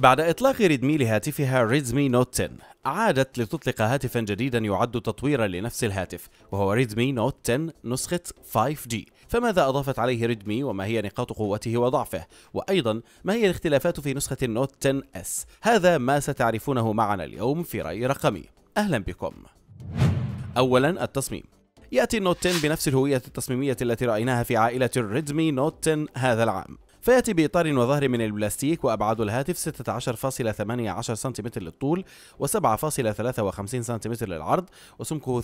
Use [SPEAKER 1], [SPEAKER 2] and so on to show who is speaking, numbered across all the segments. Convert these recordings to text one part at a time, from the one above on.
[SPEAKER 1] بعد إطلاق ريدمي لهاتفها ريدمي نوت 10 عادت لتطلق هاتفا جديدا يعد تطويرا لنفس الهاتف وهو ريدمي نوت 10 نسخة 5G فماذا أضافت عليه ريدمي وما هي نقاط قوته وضعفه وأيضا ما هي الاختلافات في نسخة النوت 10 S هذا ما ستعرفونه معنا اليوم في رأي رقمي أهلا بكم أولا التصميم يأتي النوت 10 بنفس الهوية التصميمية التي رأيناها في عائلة الريدمي نوت 10 هذا العام فيأتي بإطار وظهر من البلاستيك وأبعاد الهاتف 16.18 سنتيمتر للطول و7.53 سنتيمتر للعرض وسمكه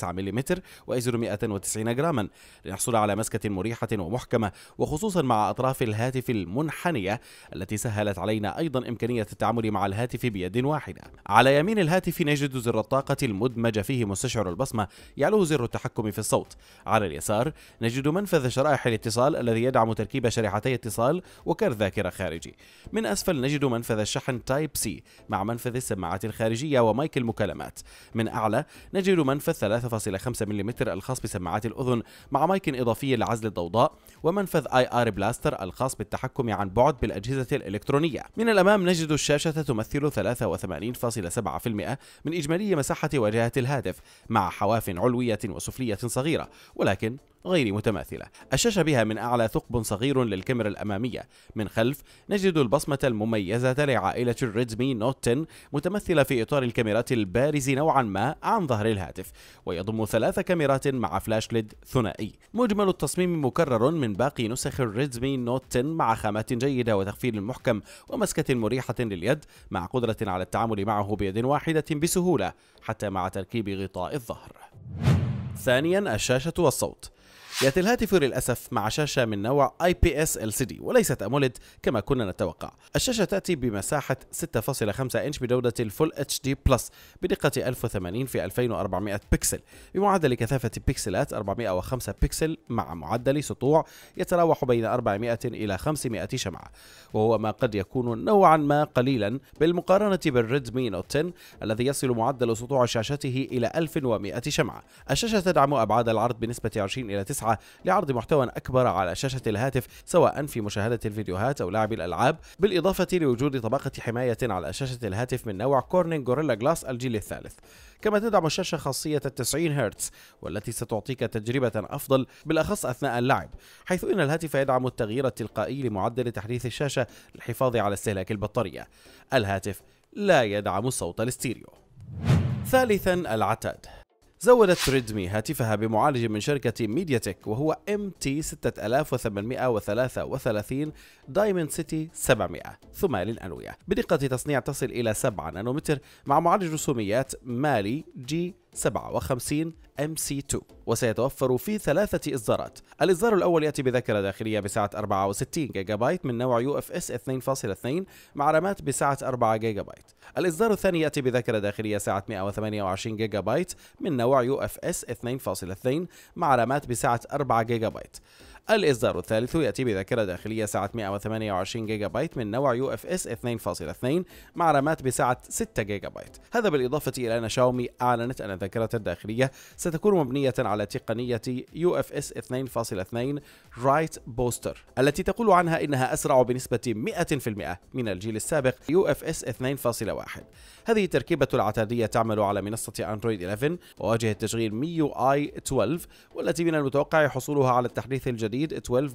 [SPEAKER 1] 8.9 مليمتر وإزر 190 جراما لنحصل على مسكة مريحة ومحكمة وخصوصا مع أطراف الهاتف المنحنية التي سهلت علينا أيضا إمكانية التعامل مع الهاتف بيد واحدة على يمين الهاتف نجد زر الطاقة المدمج فيه مستشعر البصمة يعلوه زر التحكم في الصوت على اليسار نجد منفذ شرائح الاتصال الذي يدعم تركيب شريحة ساعتي اتصال وكرت ذاكرة خارجي من أسفل نجد منفذ الشحن تايب سي مع منفذ السماعات الخارجية ومايك المكالمات من أعلى نجد منفذ 3.5 ملم الخاص بسماعات الأذن مع مايك إضافي لعزل الضوضاء ومنفذ اي ار بلاستر الخاص بالتحكم عن بعد بالأجهزة الإلكترونية من الأمام نجد الشاشة تمثل 83.7% من إجمالي مساحة واجهة الهاتف مع حواف علوية وسفلية صغيرة ولكن غير متماثلة الشاشة بها من أعلى ثقب صغير للكاميرا الأمامية من خلف نجد البصمة المميزة لعائلة الريدمي نوت 10 متمثلة في إطار الكاميرات البارز نوعا ما عن ظهر الهاتف ويضم ثلاث كاميرات مع فلاش ليد ثنائي مجمل التصميم مكرر من باقي نسخ الريدمي نوت 10 مع خامات جيدة وتغفيل محكم ومسكة مريحة لليد مع قدرة على التعامل معه بيد واحدة بسهولة حتى مع تركيب غطاء الظهر ثانيا الشاشة والصوت يأتي الهاتف للأسف مع شاشة من نوع IPS LCD وليست أموليد كما كنا نتوقع الشاشة تأتي بمساحة 6.5 إنش بجودة الفول اتش دي بلس بدقة 1080 في 2400 بكسل بمعدل كثافة بكسلات 405 بكسل مع معدل سطوع يتراوح بين 400 إلى 500 شمعة وهو ما قد يكون نوعا ما قليلا بالمقارنة بالريدمي نوت 10 الذي يصل معدل سطوع شاشته إلى 1100 شمعة الشاشة تدعم أبعاد العرض بنسبة 20 إلى 9 لعرض محتوى أكبر على شاشة الهاتف سواء في مشاهدة الفيديوهات أو لعب الألعاب بالإضافة لوجود طبقة حماية على شاشة الهاتف من نوع كورنينج غوريلا جلاس الجيل الثالث كما تدعم الشاشة خاصية 90 هرتز والتي ستعطيك تجربة أفضل بالأخص أثناء اللعب حيث إن الهاتف يدعم التغيير التلقائي لمعدل تحديث الشاشة للحفاظ على استهلاك البطارية الهاتف لا يدعم صوت الاستيريو ثالثا العتاد زودت ريدمي هاتفها بمعالج من شركة ميديا تك وهو MT6833 دايموند سيتي 700 ثم الأنوية بدقة تصنيع تصل إلى 7 نانومتر مع معالج رسوميات مالي جي 57 MC2 وسيتوفر في ثلاثة إصدارات الإصدار الأول يأتي بذاكرة داخلية بسعة 64 جيجا بايت من نوع UFS 2.2 مع رامات بسعة 4 جيجا بايت الإصدار الثاني يأتي بذاكرة داخلية سعة 128 جيجا بايت من نوع UFS 2.2 مع رامات بسعة 4 جيجا بايت الإصدار الثالث يأتي بذاكرة داخلية سعة 128 جيجا بايت من نوع يو اف اس 2.2 مع رامات بسعة 6 جيجا بايت هذا بالإضافة إلى أن شاومي أعلنت أن الذاكرة الداخلية ستكون مبنية على تقنية يو اف اس 2.2 رايت بوستر التي تقول عنها إنها أسرع بنسبة 100% من الجيل السابق يو اف اس 2.1 هذه التركيبة العتادية تعمل على منصة أندرويد 11 وواجهة تشغيل ميو اي 12 والتي من المتوقع حصولها على التحديث الجديد تحديد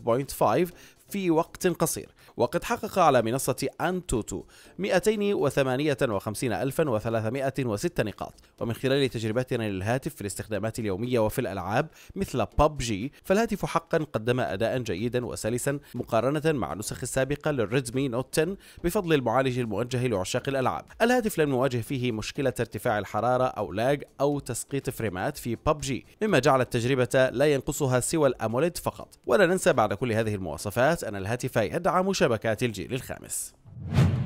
[SPEAKER 1] 12.5 في وقت قصير وقد حقق على منصة أنتوتو 258306 نقاط ومن خلال تجربتنا للهاتف في الاستخدامات اليومية وفي الألعاب مثل ببجي فالهاتف حقا قدم أداء جيدا وسلسا مقارنة مع النسخ السابقة للريدمي نوت 10 بفضل المعالج الموجه لعشاق الألعاب الهاتف لم نواجه فيه مشكلة ارتفاع الحرارة أو لاج أو تسقيط فريمات في ببجي مما جعل التجربة لا ينقصها سوى الأموليد فقط ولا ننسى بعد كل هذه المواصفات أن الهاتف يدعم شبكات الجيل الخامس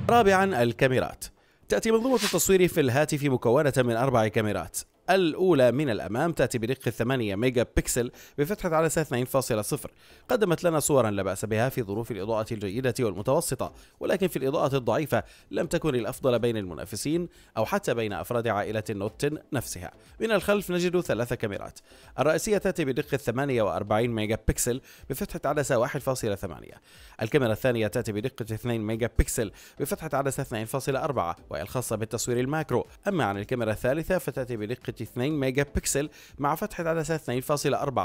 [SPEAKER 1] رابعا الكاميرات تأتي منظومة التصوير في الهاتف مكونة من أربع كاميرات الأولى من الأمام تأتي بدقة 8 ميجا بكسل بفتحة عدسة 2.0 قدمت لنا صورا لا بأس بها في ظروف الإضاءة الجيدة والمتوسطة ولكن في الإضاءة الضعيفة لم تكن الأفضل بين المنافسين أو حتى بين أفراد عائلة نوت نفسها من الخلف نجد ثلاث كاميرات الرئيسية تأتي بدقة 48 ميجا بكسل بفتحة عدسة 1.8 الكاميرا الثانية تأتي بدقة 2 ميجا بكسل بفتحة عدسة 2.4 وهي الخاصة بالتصوير الماكرو أما عن الكاميرا الثالثة فتأتي بدقة 32 ميجا بكسل مع فتحة عدسة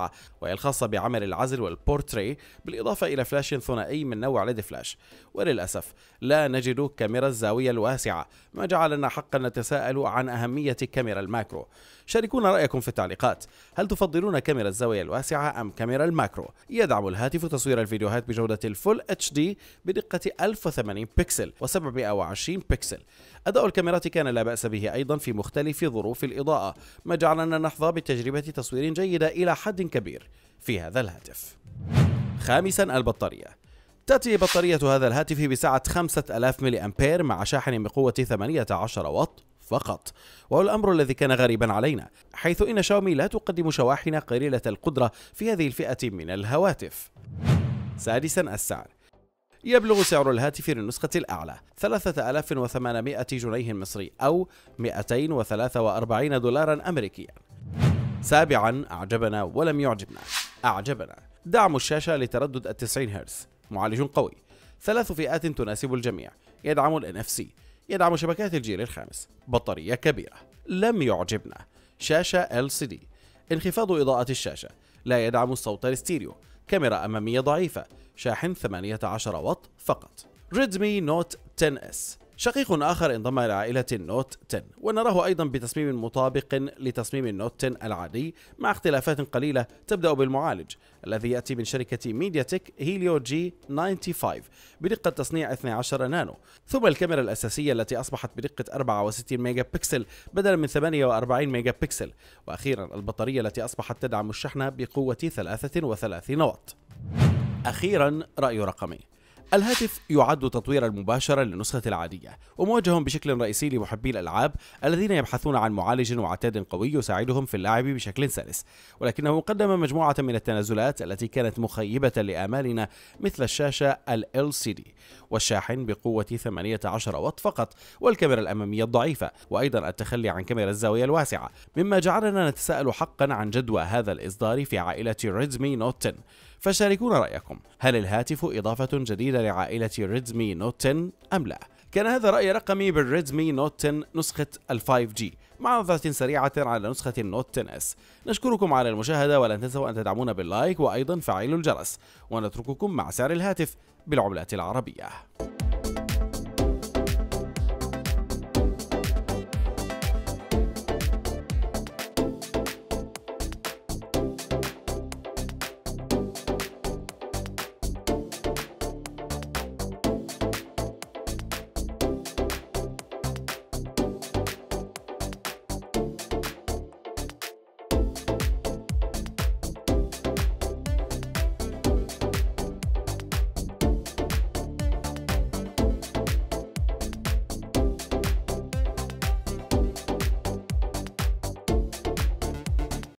[SPEAKER 1] 2.4 وهي الخاصة بعمل العزل والبورتري بالإضافة إلى فلاش ثنائي من نوع ليد فلاش وللأسف لا نجد كاميرا الزاوية الواسعة ما جعلنا حقا نتساءل عن أهمية كاميرا الماكرو شاركونا رأيكم في التعليقات هل تفضلون كاميرا الزاوية الواسعة أم كاميرا الماكرو؟ يدعم الهاتف تصوير الفيديوهات بجودة الفول اتش دي بدقة 1080 بكسل و720 بكسل أداء الكاميرات كان لا بأس به أيضا في مختلف ظروف الإضاءة ما جعلنا نحظى بتجربة تصوير جيدة إلى حد كبير في هذا الهاتف خامسا البطارية تأتي بطارية هذا الهاتف بسعة 5000 ملي أمبير مع شاحن بقوة 18 واط فقط وهو الأمر الذي كان غريبا علينا حيث إن شاومي لا تقدم شواحن قليلة القدرة في هذه الفئة من الهواتف سادسا السعر يبلغ سعر الهاتف للنسخة الأعلى 3800 جنيه مصري أو 243 دولارا أمريكيا سابعا أعجبنا ولم يعجبنا أعجبنا دعم الشاشة لتردد التسعين هرتز معالج قوي ثلاث فئات تناسب الجميع يدعم ال NFC يدعم شبكات الجيل الخامس بطارية كبيرة لم يعجبنا شاشة LCD انخفاض إضاءة الشاشة لا يدعم الصوت الستيريو كاميرا أمامية ضعيفة شاحن 18 واط فقط ريدمي نوت 10S شقيق آخر انضم إلى عائلة النوت 10 ونراه أيضا بتصميم مطابق لتصميم النوت 10 العادي مع اختلافات قليلة تبدأ بالمعالج الذي يأتي من شركة ميديا تك هيليو جي 95 بدقة تصنيع 12 نانو ثم الكاميرا الأساسية التي أصبحت بدقة 64 ميجا بكسل بدلا من 48 ميجا بكسل وأخيرا البطارية التي أصبحت تدعم الشحن بقوة 33 واط أخيرا رأي رقمي الهاتف يعد تطويرا مباشرا للنسخة العادية وموجه بشكل رئيسي لمحبي الألعاب الذين يبحثون عن معالج وعتاد قوي يساعدهم في اللعب بشكل سلس ولكنه قدم مجموعة من التنازلات التي كانت مخيبة لآمالنا مثل الشاشة ال LCD والشاحن بقوة 18 واط فقط والكاميرا الأمامية الضعيفة وأيضا التخلي عن كاميرا الزاوية الواسعة مما جعلنا نتساءل حقا عن جدوى هذا الإصدار في عائلة ريدمي نوت 10 فشاركونا رأيكم هل الهاتف إضافة جديدة لعائلة ريدمي نوت 10 أم لا؟ كان هذا رأي رقمي بالريدمي نوت 10 نسخة ال 5G مع نظرة سريعة على نسخة النوت 10 اس نشكركم على المشاهدة ولا تنسوا أن تدعمونا باللايك وأيضا فعيل الجرس ونترككم مع سعر الهاتف بالعملات العربية